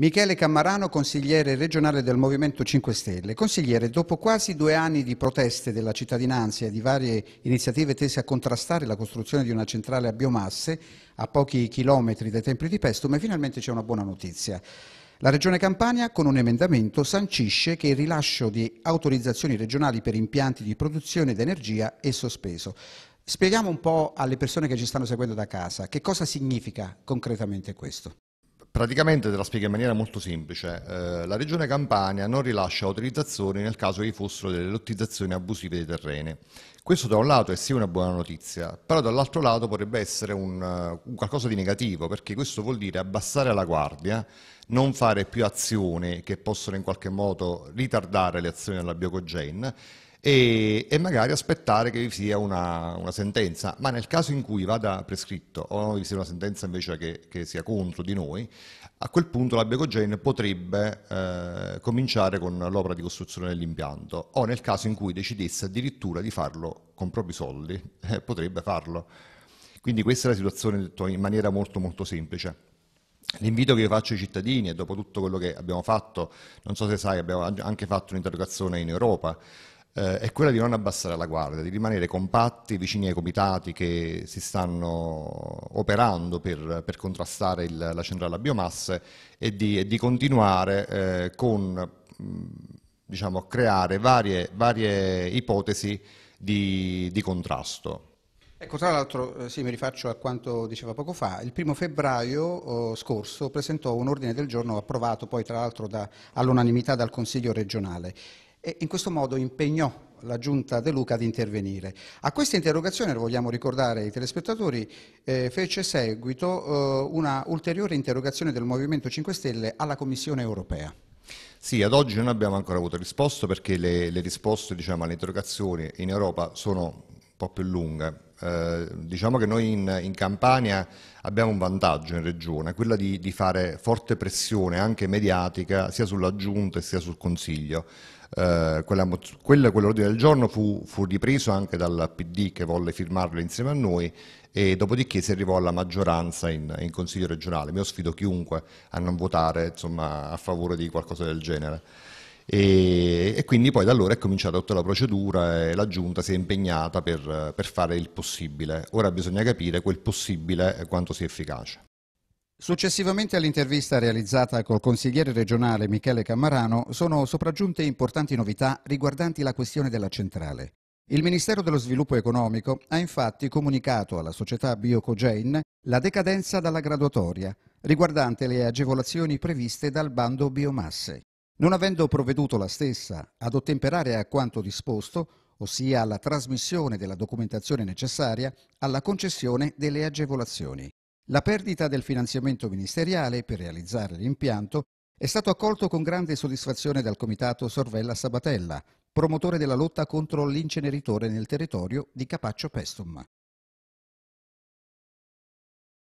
Michele Cammarano, consigliere regionale del Movimento 5 Stelle. Consigliere, dopo quasi due anni di proteste della cittadinanza e di varie iniziative tese a contrastare la costruzione di una centrale a biomasse a pochi chilometri dai templi di Pestume, finalmente c'è una buona notizia. La Regione Campania con un emendamento sancisce che il rilascio di autorizzazioni regionali per impianti di produzione d'energia è sospeso. Spieghiamo un po' alle persone che ci stanno seguendo da casa che cosa significa concretamente questo. Praticamente te la spiego in maniera molto semplice. Eh, la Regione Campania non rilascia autorizzazioni nel caso vi fossero delle lottizzazioni abusive dei terreni. Questo da un lato è sì una buona notizia, però dall'altro lato potrebbe essere un, eh, un qualcosa di negativo, perché questo vuol dire abbassare la guardia, non fare più azioni che possono in qualche modo ritardare le azioni della Biocogen e, e magari aspettare che vi sia una, una, sentenza, ma nel caso in cui vada prescritto o vi sia una sentenza invece che, che sia contro di noi, a quel punto la Becogen potrebbe eh, cominciare con l'opera di costruzione dell'impianto o nel caso in cui decidesse addirittura di farlo con propri soldi, eh, potrebbe farlo. Quindi questa è la situazione detto in maniera molto molto semplice. L'invito che io faccio ai cittadini e dopo tutto quello che abbiamo fatto, non so se sai, abbiamo anche fatto un'interrogazione in Europa, eh, è quella di non abbassare la guardia, di rimanere compatti vicini ai comitati che si stanno operando per, per contrastare il, la centrale a biomasse e di, e di continuare eh, con diciamo, creare varie, varie ipotesi di, di contrasto. Ecco, tra l'altro, eh, sì, mi rifaccio a quanto diceva poco fa, il primo febbraio eh, scorso presentò un ordine del giorno approvato poi tra l'altro all'unanimità dal Consiglio regionale e in questo modo impegnò la giunta De Luca ad intervenire. A questa interrogazione, lo vogliamo ricordare ai telespettatori, eh, fece seguito eh, una ulteriore interrogazione del Movimento 5 Stelle alla Commissione europea. Sì, ad oggi non abbiamo ancora avuto risposto perché le, le risposte diciamo, alle interrogazioni in Europa sono un po' più lunghe, eh, diciamo che noi in, in, Campania abbiamo un vantaggio in regione, quella di, di, fare forte pressione anche mediatica sia sulla giunta sia sul Consiglio. Eh, quell'ordine quella, quell del giorno fu, fu, ripreso anche dal PD che volle firmarlo insieme a noi e dopodiché si arrivò alla maggioranza in, in Consiglio regionale. Io sfido chiunque a non votare insomma, a favore di qualcosa del genere e, e, quindi poi da allora è cominciata tutta la procedura e la giunta si è impegnata per, per fare il possibile. Ora bisogna capire quel possibile quanto sia efficace. Successivamente all'intervista realizzata col consigliere regionale Michele Cammarano sono sopraggiunte importanti novità riguardanti la questione della centrale. Il Ministero dello Sviluppo Economico ha infatti comunicato alla società Biocogen la decadenza dalla graduatoria riguardante le agevolazioni previste dal bando biomasse. Non avendo provveduto la stessa ad ottemperare a quanto disposto, ossia alla trasmissione della documentazione necessaria alla concessione delle agevolazioni. La perdita del finanziamento ministeriale per realizzare l'impianto è stato accolto con grande soddisfazione dal comitato Sorvella Sabatella, promotore della lotta contro l'inceneritore nel territorio di Capaccio Pestum.